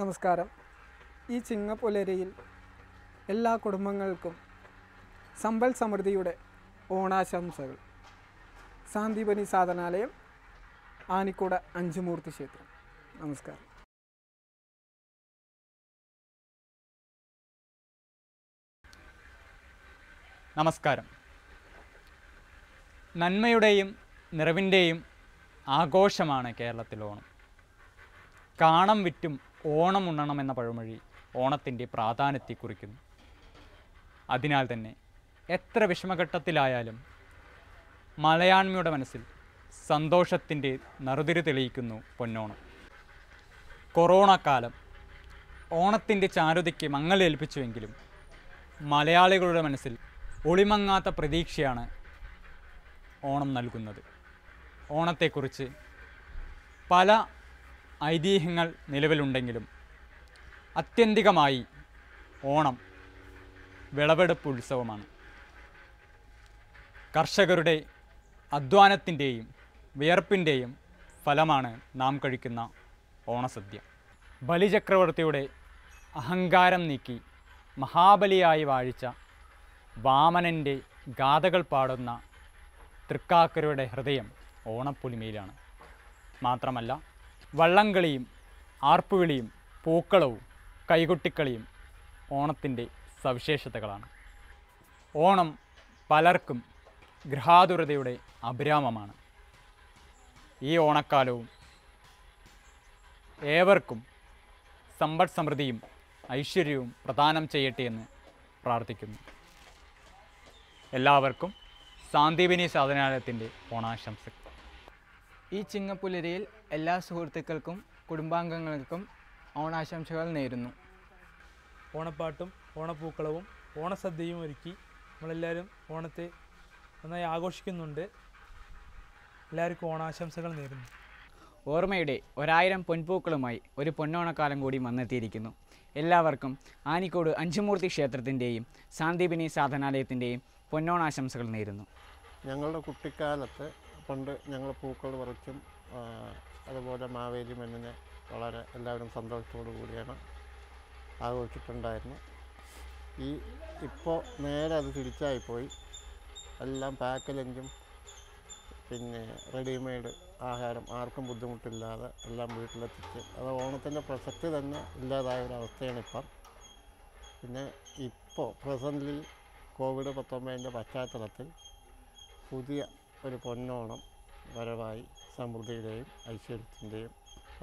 നമസ്കാരം ഈ ചിങ്ങപ്പുലരിയിൽ എല്ലാ കുടുംബങ്ങൾക്കും സമ്പൽ സമൃദ്ധിയുടെ ഓണാശംസകൾ സാന്ദീപനി സാധനാലയം ആനിക്കൂട അഞ്ചുമൂർത്തി ക്ഷേത്രം നമസ്കാരം നമസ്കാരം നന്മയുടെയും നിറവിൻ്റെയും ആഘോഷമാണ് കേരളത്തിൽ ഓണം കാണം വിറ്റും ഓണം ഉണ്ണണം എന്ന പഴമൊഴി ഓണത്തിൻ്റെ പ്രാധാന്യത്തെ കുറിക്കുന്നു അതിനാൽ തന്നെ എത്ര വിഷമഘട്ടത്തിലായാലും മലയാണ്മയുടെ മനസ്സിൽ സന്തോഷത്തിൻ്റെ നറുതിരി തെളിയിക്കുന്നു പൊന്നോണം കൊറോണ കാലം ഓണത്തിൻ്റെ ചാരുതയ്ക്ക് മങ്ങലേൽപ്പിച്ചുവെങ്കിലും മലയാളികളുടെ മനസ്സിൽ ഒളിമങ്ങാത്ത പ്രതീക്ഷയാണ് ഓണം നൽകുന്നത് ഓണത്തെക്കുറിച്ച് പല ഐതിഹ്യങ്ങൾ നിലവിലുണ്ടെങ്കിലും അത്യന്തികമായി ഓണം വിളവെടുപ്പ് ഉത്സവമാണ് കർഷകരുടെ അധ്വാനത്തിൻ്റെയും വിയർപ്പിൻ്റെയും ഫലമാണ് നാം കഴിക്കുന്ന ഓണസദ്യ ബലിചക്രവർത്തിയുടെ അഹങ്കാരം നീക്കി മഹാബലിയായി വാഴിച്ച വാമനൻ്റെ ഗാഥകൾ പാടുന്ന തൃക്കാക്കരുടെ ഹൃദയം ഓണപ്പൊലിമയിലാണ് മാത്രമല്ല വള്ളംകളിയും ആർപ്പുവിളിയും പൂക്കളവും കൈകുട്ടിക്കളിയും ഓണത്തിൻ്റെ സവിശേഷതകളാണ് ഓണം പലർക്കും ഗൃഹാതുരതയുടെ അഭിരാമമാണ് ഈ ഓണക്കാലവും ഏവർക്കും സമ്പദ് സമൃദ്ധിയും ഐശ്വര്യവും പ്രദാനം ചെയ്യട്ടെ എന്ന് പ്രാർത്ഥിക്കുന്നു എല്ലാവർക്കും സാന്ദീപിനി സാധനാലയത്തിൻ്റെ ഓണാശംസകൾ ഈ ചിങ്ങപ്പുലരിയിൽ എല്ലാ സുഹൃത്തുക്കൾക്കും കുടുംബാംഗങ്ങൾക്കും ഓണാശംസകൾ നേരുന്നു ഓണപ്പാട്ടും ഓണപ്പൂക്കളവും ഓണസദ്യയും ഒരുക്കി നമ്മളെല്ലാവരും ഓണത്തെ നന്നായി ആഘോഷിക്കുന്നുണ്ട് എല്ലാവർക്കും ഓണാശംസകൾ നേരുന്നു ഓർമ്മയുടെ ഒരായിരം പൊൻപൂക്കളുമായി ഒരു പൊന്നോണക്കാലം കൂടി വന്നെത്തിയിരിക്കുന്നു എല്ലാവർക്കും ആനിക്കോട് അഞ്ചുമൂർത്തി ക്ഷേത്രത്തിൻ്റെയും സാന്ദീപിനി സാധനാലയത്തിൻ്റെയും പൊന്നോണാശംസകൾ നേരുന്നു ഞങ്ങളുടെ കുട്ടിക്കാലത്ത് കൊണ്ട് ഞങ്ങൾ പൂക്കൾ പറിച്ചും അതുപോലെ മാവേലി മണ്ണിനെ വളരെ എല്ലാവരും സന്തോഷത്തോടു കൂടിയാണ് ആഘോഷിച്ചിട്ടുണ്ടായിരുന്നു ഈ ഇപ്പോൾ നേരെ അത് തിരിച്ചായിപ്പോയി എല്ലാം പാക്ക് പിന്നെ റെഡിമെയ്ഡ് ആഹാരം ആർക്കും ബുദ്ധിമുട്ടില്ലാതെ എല്ലാം വീട്ടിലെത്തിച്ച് അത് ഓണത്തിൻ്റെ പ്രസക്തി തന്നെ ഇല്ലാതായ ഒരു ഇപ്പം പിന്നെ ഇപ്പോൾ പ്രസൻ്റ്ലി കോവിഡ് പത്തൊമ്പതിൻ്റെ പശ്ചാത്തലത്തിൽ പുതിയ ഒരു പൊന്നോണം വരവായി സമൃദ്ധിയുടെയും ഐശ്വര്യത്തിൻ്റെയും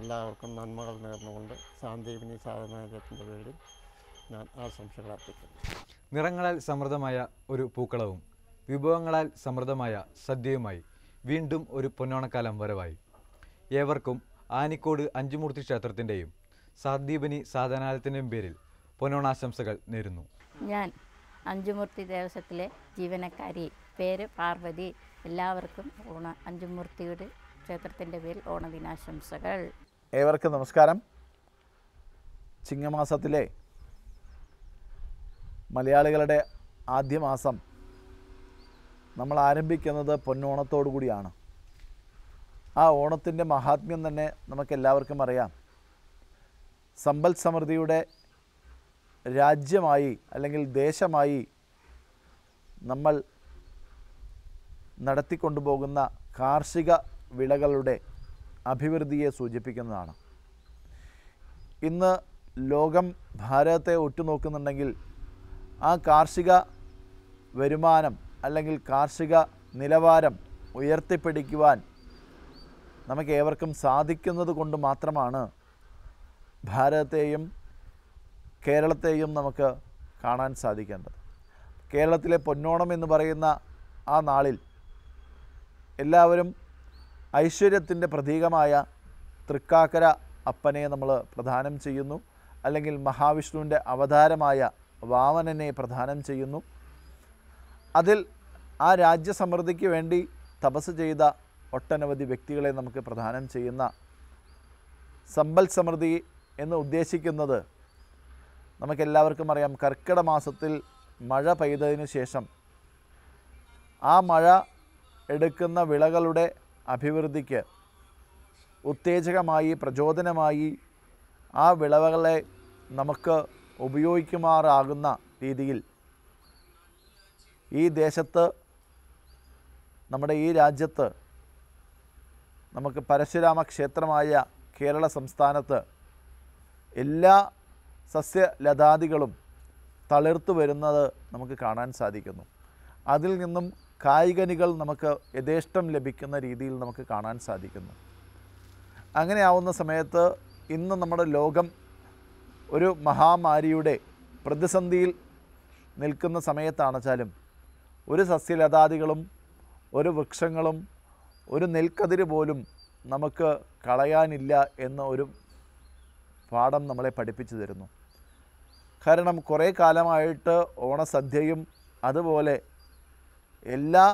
എല്ലാവർക്കും നന്മകൾ നേർന്നുകൊണ്ട് സാന്ദീപിനി സാധനത്തിൻ്റെ പേരിൽ ഞാൻ ആശംസകൾ അർപ്പിക്കുന്നു നിറങ്ങളാൽ സമൃദ്ധമായ ഒരു പൂക്കളവും വിഭവങ്ങളാൽ സമൃദ്ധമായ സദ്യയുമായി വീണ്ടും ഒരു പൊന്നോണക്കാലം വരവായി ഏവർക്കും ആനിക്കോട് അഞ്ചുമൂർത്തി ക്ഷേത്രത്തിൻ്റെയും സാദ്ദീപനി സാധനാലയത്തിൻ്റെയും പേരിൽ പൊന്നോണാശംസകൾ നേരുന്നു ഞാൻ അഞ്ചുമൂർത്തി ദേവസ്വത്തിലെ ജീവനക്കാരി പേര് പാർവതി എല്ലാവർക്കും ഓണ അഞ്ചുമൂർത്തിയുടെ ക്ഷേത്രത്തിൻ്റെ പേരിൽ ഓണദിനാശംസകൾ ഏവർക്കും നമസ്കാരം ചിങ്ങമാസത്തിലെ മലയാളികളുടെ ആദ്യ മാസം നമ്മൾ ആരംഭിക്കുന്നത് പൊന്നോണത്തോടു കൂടിയാണ് ആ ഓണത്തിൻ്റെ മഹാത്മ്യം തന്നെ നമുക്കെല്ലാവർക്കും അറിയാം സമ്പൽ സമൃദ്ധിയുടെ രാജ്യമായി അല്ലെങ്കിൽ ദേശമായി നമ്മൾ നടത്തിക്കൊണ്ടുപോകുന്ന കാർഷിക വിളകളുടെ അഭിവൃദ്ധിയെ സൂചിപ്പിക്കുന്നതാണ് ഇന്ന് ലോകം ഭാരതത്തെ ഒറ്റുനോക്കുന്നുണ്ടെങ്കിൽ ആ കാർഷിക വരുമാനം അല്ലെങ്കിൽ കാർഷിക നിലവാരം ഉയർത്തിപ്പിടിക്കുവാൻ നമുക്ക് ഏവർക്കും സാധിക്കുന്നത് കൊണ്ട് മാത്രമാണ് ഭാരതത്തെയും കേരളത്തെയും നമുക്ക് കാണാൻ സാധിക്കേണ്ടത് കേരളത്തിലെ പൊന്നോണം എന്ന് പറയുന്ന ആ നാളിൽ എല്ലാവരും ഐശ്വര്യത്തിൻ്റെ പ്രതീകമായ തൃക്കാക്കര അപ്പനെ നമ്മൾ പ്രധാനം ചെയ്യുന്നു അല്ലെങ്കിൽ മഹാവിഷ്ണുവിൻ്റെ അവതാരമായ വാമനനെ പ്രധാനം ചെയ്യുന്നു അതിൽ ആ രാജ്യസമൃദ്ധിക്ക് വേണ്ടി തപസ് ചെയ്ത ഒട്ടനവധി വ്യക്തികളെ നമുക്ക് പ്രധാനം ചെയ്യുന്ന സമ്പൽ സമൃദ്ധി എന്ന് ഉദ്ദേശിക്കുന്നത് നമുക്കെല്ലാവർക്കും അറിയാം കർക്കിടമാസത്തിൽ മാസത്തിൽ മഴ പെയ്തതിനു ശേഷം ആ മഴ എടുക്കുന്ന വിളകളുടെ അഭിവൃദ്ധിക്ക് ഉത്തേജകമായി പ്രചോദനമായി ആ വിളവുകളെ നമുക്ക് ഉപയോഗിക്കുമാറാകുന്ന രീതിയിൽ ഈ ദേശത്ത് നമ്മുടെ ഈ രാജ്യത്ത് നമുക്ക് പരശുരാമ ക്ഷേത്രമായ കേരള സംസ്ഥാനത്ത് എല്ലാ സസ്യലതാദികളും തളിർത്തു വരുന്നത് നമുക്ക് കാണാൻ സാധിക്കുന്നു അതിൽ നിന്നും കായികനികൾ നമുക്ക് യഥേഷ്ടം ലഭിക്കുന്ന രീതിയിൽ നമുക്ക് കാണാൻ സാധിക്കുന്നു അങ്ങനെയാവുന്ന സമയത്ത് ഇന്ന് നമ്മുടെ ലോകം ഒരു മഹാമാരിയുടെ പ്രതിസന്ധിയിൽ നിൽക്കുന്ന സമയത്താണെച്ചാലും ഒരു സസ്യലതാദികളും ഒരു വൃക്ഷങ്ങളും ഒരു നെൽക്കതിര് പോലും നമുക്ക് കളയാനില്ല എന്ന ഒരു പാഠം നമ്മളെ പഠിപ്പിച്ചു തരുന്നു കാരണം കുറേ കാലമായിട്ട് ഓണസദ്യയും അതുപോലെ എല്ലാ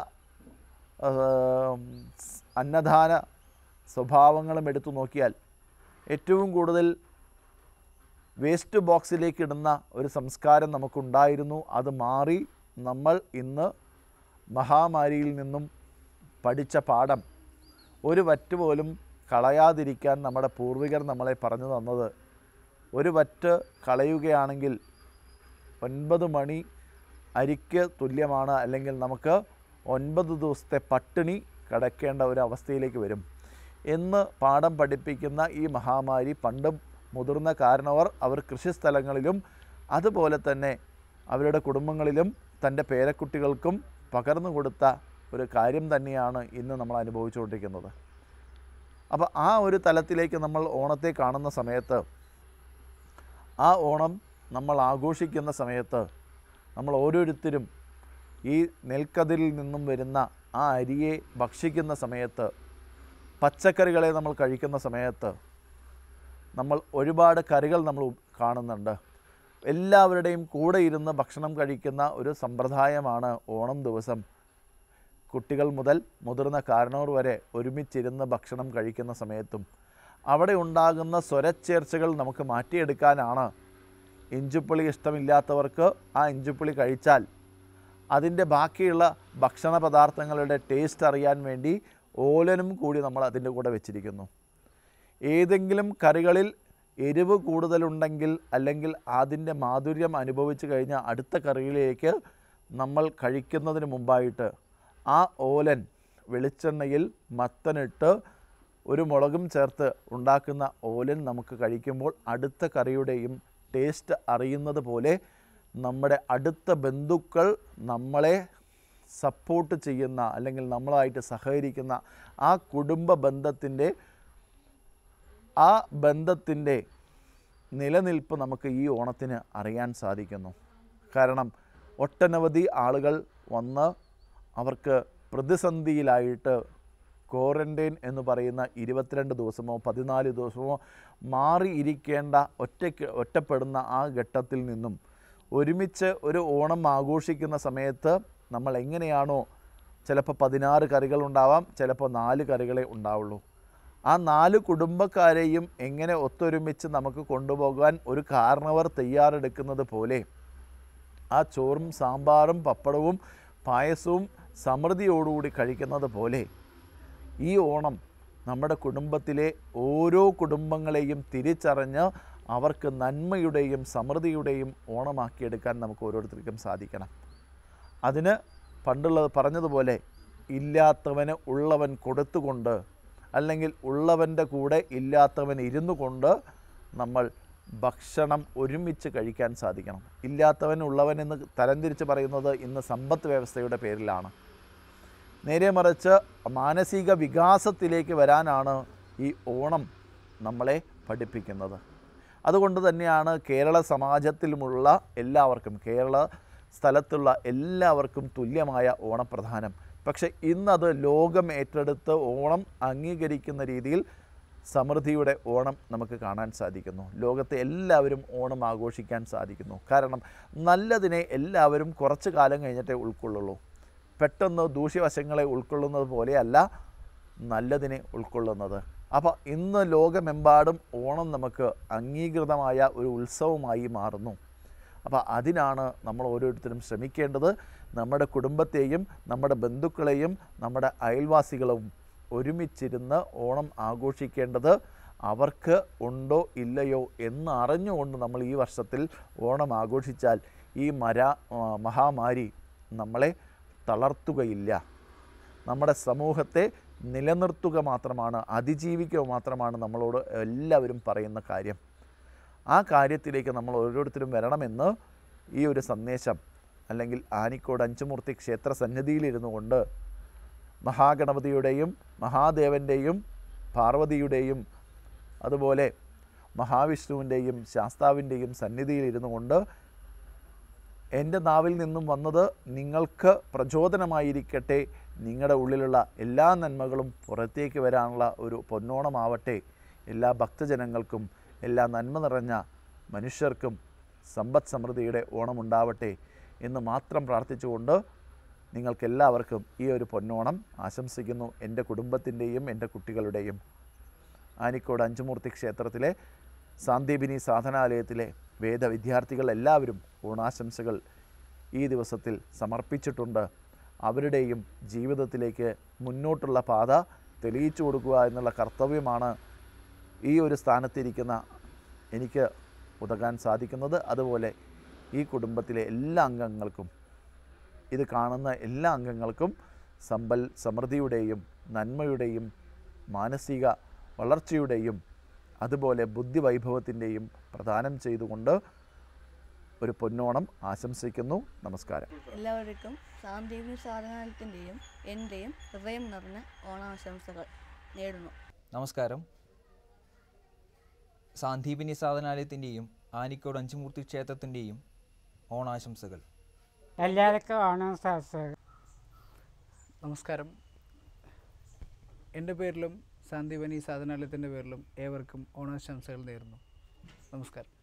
അന്നദാന സ്വഭാവങ്ങളും എടുത്തു നോക്കിയാൽ ഏറ്റവും കൂടുതൽ വേസ്റ്റ് ബോക്സിലേക്ക് ഇടുന്ന ഒരു സംസ്കാരം നമുക്കുണ്ടായിരുന്നു അത് മാറി നമ്മൾ ഇന്ന് മഹാമാരിയിൽ നിന്നും പഠിച്ച പാഠം ഒരു വറ്റ് പോലും കളയാതിരിക്കാൻ നമ്മുടെ പൂർവികർ നമ്മളെ പറഞ്ഞു തന്നത് ഒരു വറ്റ് കളയുകയാണെങ്കിൽ ഒൻപത് മണി അരിക്ക് തുല്യമാണ് അല്ലെങ്കിൽ നമുക്ക് ഒൻപത് ദിവസത്തെ പട്ടിണി കടക്കേണ്ട ഒരു അവസ്ഥയിലേക്ക് വരും എന്ന് പാഠം പഠിപ്പിക്കുന്ന ഈ മഹാമാരി പണ്ടും മുതിർന്ന കാരണവർ അവർ കൃഷിസ്ഥലങ്ങളിലും അതുപോലെ തന്നെ അവരുടെ കുടുംബങ്ങളിലും തൻ്റെ പേരക്കുട്ടികൾക്കും പകർന്നു കൊടുത്ത ഒരു കാര്യം തന്നെയാണ് ഇന്ന് നമ്മൾ അനുഭവിച്ചുകൊണ്ടിരിക്കുന്നത് അപ്പോൾ ആ ഒരു തലത്തിലേക്ക് നമ്മൾ ഓണത്തെ കാണുന്ന സമയത്ത് ആ ഓണം നമ്മൾ ആഘോഷിക്കുന്ന സമയത്ത് നമ്മൾ ഓരോരുത്തരും ഈ നെൽക്കതിരിൽ നിന്നും വരുന്ന ആ അരിയെ ഭക്ഷിക്കുന്ന സമയത്ത് പച്ചക്കറികളെ നമ്മൾ കഴിക്കുന്ന സമയത്ത് നമ്മൾ ഒരുപാട് കറികൾ നമ്മൾ കാണുന്നുണ്ട് എല്ലാവരുടെയും കൂടെ ഇരുന്ന് ഭക്ഷണം കഴിക്കുന്ന ഒരു സമ്പ്രദായമാണ് ഓണം ദിവസം കുട്ടികൾ മുതൽ മുതിർന്ന കാരണവർ വരെ ഒരുമിച്ചിരുന്ന് ഭക്ഷണം കഴിക്കുന്ന സമയത്തും അവിടെ ഉണ്ടാകുന്ന സ്വരച്ചേർച്ചകൾ നമുക്ക് മാറ്റിയെടുക്കാനാണ് ഇഞ്ചിപ്പുളി ഇഷ്ടമില്ലാത്തവർക്ക് ആ ഇഞ്ചിപ്പുളി കഴിച്ചാൽ അതിൻ്റെ ബാക്കിയുള്ള ഭക്ഷണ പദാർത്ഥങ്ങളുടെ ടേസ്റ്റ് അറിയാൻ വേണ്ടി ഓലനും കൂടി നമ്മൾ അതിൻ്റെ കൂടെ വെച്ചിരിക്കുന്നു ഏതെങ്കിലും കറികളിൽ എരിവ് കൂടുതലുണ്ടെങ്കിൽ അല്ലെങ്കിൽ അതിൻ്റെ മാധുര്യം അനുഭവിച്ച് കഴിഞ്ഞ അടുത്ത കറിയിലേക്ക് നമ്മൾ കഴിക്കുന്നതിന് മുമ്പായിട്ട് ആ ഓലൻ വെളിച്ചെണ്ണയിൽ മത്തനിട്ട് ഒരു മുളകും ചേർത്ത് ഉണ്ടാക്കുന്ന ഓലൻ നമുക്ക് കഴിക്കുമ്പോൾ അടുത്ത കറിയുടെയും ടേസ്റ്റ് അറിയുന്നത് പോലെ നമ്മുടെ അടുത്ത ബന്ധുക്കൾ നമ്മളെ സപ്പോർട്ട് ചെയ്യുന്ന അല്ലെങ്കിൽ നമ്മളായിട്ട് സഹകരിക്കുന്ന ആ കുടുംബ ബന്ധത്തിൻ്റെ ആ ബന്ധത്തിൻ്റെ നിലനിൽപ്പ് നമുക്ക് ഈ ഓണത്തിന് അറിയാൻ സാധിക്കുന്നു കാരണം ഒട്ടനവധി ആളുകൾ വന്ന് അവർക്ക് പ്രതിസന്ധിയിലായിട്ട് ക്വാറൻറ്റൈൻ എന്ന് പറയുന്ന ഇരുപത്തിരണ്ട് ദിവസമോ പതിനാല് ദിവസമോ മാറിയിരിക്കേണ്ട ഒറ്റയ്ക്ക് ഒറ്റപ്പെടുന്ന ആ ഘട്ടത്തിൽ നിന്നും ഒരുമിച്ച് ഒരു ഓണം ആഘോഷിക്കുന്ന സമയത്ത് നമ്മൾ എങ്ങനെയാണോ ചിലപ്പോൾ പതിനാറ് കറികൾ ഉണ്ടാവാം ചിലപ്പോൾ നാല് കറികളെ ഉണ്ടാവുള്ളൂ ആ നാല് കുടുംബക്കാരെയും എങ്ങനെ ഒത്തൊരുമിച്ച് നമുക്ക് കൊണ്ടുപോകാൻ ഒരു കാരണവർ തയ്യാറെടുക്കുന്നത് പോലെ ആ ചോറും സാമ്പാറും പപ്പടവും പായസവും സമൃദ്ധിയോടുകൂടി കഴിക്കുന്നത് പോലെ ഈ ഓണം നമ്മുടെ കുടുംബത്തിലെ ഓരോ കുടുംബങ്ങളെയും തിരിച്ചറിഞ്ഞ് അവർക്ക് നന്മയുടെയും സമൃദ്ധിയുടെയും ഓണമാക്കിയെടുക്കാൻ നമുക്ക് ഓരോരുത്തർക്കും സാധിക്കണം അതിന് പണ്ടുള്ളത് പറഞ്ഞതുപോലെ ഇല്ലാത്തവന് ഉള്ളവൻ കൊടുത്തുകൊണ്ട് അല്ലെങ്കിൽ ഉള്ളവൻ്റെ കൂടെ ഇല്ലാത്തവൻ ഇരുന്നു കൊണ്ട് നമ്മൾ ഭക്ഷണം ഒരുമിച്ച് കഴിക്കാൻ സാധിക്കണം ഇല്ലാത്തവൻ ഉള്ളവൻ എന്ന് തരംതിരിച്ച് പറയുന്നത് ഇന്ന് സമ്പത്ത് വ്യവസ്ഥയുടെ പേരിലാണ് നേരെ മറിച്ച് മാനസിക വികാസത്തിലേക്ക് വരാനാണ് ഈ ഓണം നമ്മളെ പഠിപ്പിക്കുന്നത് അതുകൊണ്ട് തന്നെയാണ് കേരള സമാജത്തിലുമുള്ള എല്ലാവർക്കും കേരള സ്ഥലത്തുള്ള എല്ലാവർക്കും തുല്യമായ ഓണപ്രധാനം പക്ഷേ ഇന്നത് ലോകം ഏറ്റെടുത്ത് ഓണം അംഗീകരിക്കുന്ന രീതിയിൽ സമൃദ്ധിയുടെ ഓണം നമുക്ക് കാണാൻ സാധിക്കുന്നു ലോകത്തെ എല്ലാവരും ഓണം ആഘോഷിക്കാൻ സാധിക്കുന്നു കാരണം നല്ലതിനെ എല്ലാവരും കുറച്ച് കാലം കഴിഞ്ഞിട്ടേ ഉൾക്കൊള്ളുള്ളൂ പെട്ടെന്ന് ദൂഷ്യവശങ്ങളെ ഉൾക്കൊള്ളുന്നത് പോലെയല്ല നല്ലതിനെ ഉൾക്കൊള്ളുന്നത് അപ്പോൾ ഇന്ന് ലോകമെമ്പാടും ഓണം നമുക്ക് അംഗീകൃതമായ ഒരു ഉത്സവമായി മാറുന്നു അപ്പോൾ അതിനാണ് നമ്മൾ ഓരോരുത്തരും ശ്രമിക്കേണ്ടത് നമ്മുടെ കുടുംബത്തെയും നമ്മുടെ ബന്ധുക്കളെയും നമ്മുടെ അയൽവാസികളും ഒരുമിച്ചിരുന്ന് ഓണം ആഘോഷിക്കേണ്ടത് അവർക്ക് ഉണ്ടോ ഇല്ലയോ എന്ന് അറിഞ്ഞുകൊണ്ട് നമ്മൾ ഈ വർഷത്തിൽ ഓണം ആഘോഷിച്ചാൽ ഈ മര മഹാമാരി നമ്മളെ തളർത്തുകയില്ല നമ്മുടെ സമൂഹത്തെ നിലനിർത്തുക മാത്രമാണ് അതിജീവിക്കുക മാത്രമാണ് നമ്മളോട് എല്ലാവരും പറയുന്ന കാര്യം ആ കാര്യത്തിലേക്ക് നമ്മൾ ഓരോരുത്തരും വരണമെന്ന് ഈ ഒരു സന്ദേശം അല്ലെങ്കിൽ ആനിക്കോട് അഞ്ചുമൂർത്തി ക്ഷേത്ര സന്നിധിയിലിരുന്നു കൊണ്ട് മഹാഗണപതിയുടെയും മഹാദേവൻ്റെയും പാർവതിയുടെയും അതുപോലെ മഹാവിഷ്ണുവിൻ്റെയും ശാസ്താവിൻ്റെയും സന്നിധിയിലിരുന്നു കൊണ്ട് എൻ്റെ നാവിൽ നിന്നും വന്നത് നിങ്ങൾക്ക് പ്രചോദനമായിരിക്കട്ടെ നിങ്ങളുടെ ഉള്ളിലുള്ള എല്ലാ നന്മകളും പുറത്തേക്ക് വരാനുള്ള ഒരു പൊന്നോണമാവട്ടെ എല്ലാ ഭക്തജനങ്ങൾക്കും എല്ലാ നന്മ നിറഞ്ഞ മനുഷ്യർക്കും സമ്പദ് സമൃദ്ധിയുടെ ഓണമുണ്ടാവട്ടെ എന്ന് മാത്രം പ്രാർത്ഥിച്ചുകൊണ്ട് നിങ്ങൾക്കെല്ലാവർക്കും ഈ ഒരു പൊന്നോണം ആശംസിക്കുന്നു എൻ്റെ കുടുംബത്തിൻ്റെയും എൻ്റെ കുട്ടികളുടെയും ആനിക്കോട് അഞ്ചുമൂർത്തി ക്ഷേത്രത്തിലെ സാന്ദീപിനി സാധനാലയത്തിലെ വേദ വിദ്യാർത്ഥികൾ എല്ലാവരും ഓണാശംസകൾ ഈ ദിവസത്തിൽ സമർപ്പിച്ചിട്ടുണ്ട് അവരുടെയും ജീവിതത്തിലേക്ക് മുന്നോട്ടുള്ള പാത തെളിയിച്ചു കൊടുക്കുക എന്നുള്ള കർത്തവ്യമാണ് ഈ ഒരു സ്ഥാനത്തിരിക്കുന്ന എനിക്ക് ഉതകാൻ സാധിക്കുന്നത് അതുപോലെ ഈ കുടുംബത്തിലെ എല്ലാ അംഗങ്ങൾക്കും ഇത് കാണുന്ന എല്ലാ അംഗങ്ങൾക്കും സമ്പൽ സമൃദ്ധിയുടെയും നന്മയുടെയും മാനസിക വളർച്ചയുടെയും അതുപോലെ ബുദ്ധിവൈഭവത്തിൻ്റെയും പ്രദാനം ചെയ്തുകൊണ്ട് ഒരു പൊന്നോണം ആശംസിക്കുന്നു നമസ്കാരം എല്ലാവർക്കും സാന്ദേവി സാധനത്തിൻ്റെയും എൻ്റെയും ഹൃദയം നിറഞ്ഞ ഓണാശംസകൾ നേടുന്നു നമസ്കാരം സാന്ദീപിനി സാധനാലയത്തിൻ്റെയും ആനിക്കോട് അഞ്ചുമൂർത്തി ക്ഷേത്രത്തിൻ്റെയും ഓണാശംസകൾ എല്ലാവർക്കും ഓണാശംസകൾ നമസ്കാരം എൻ്റെ പേരിലും സാന്ദീപനി സാധനാലയത്തിൻ്റെ പേരിലും ഏവർക്കും ഓണാശംസകൾ നേരുന്നു നമസ്കാരം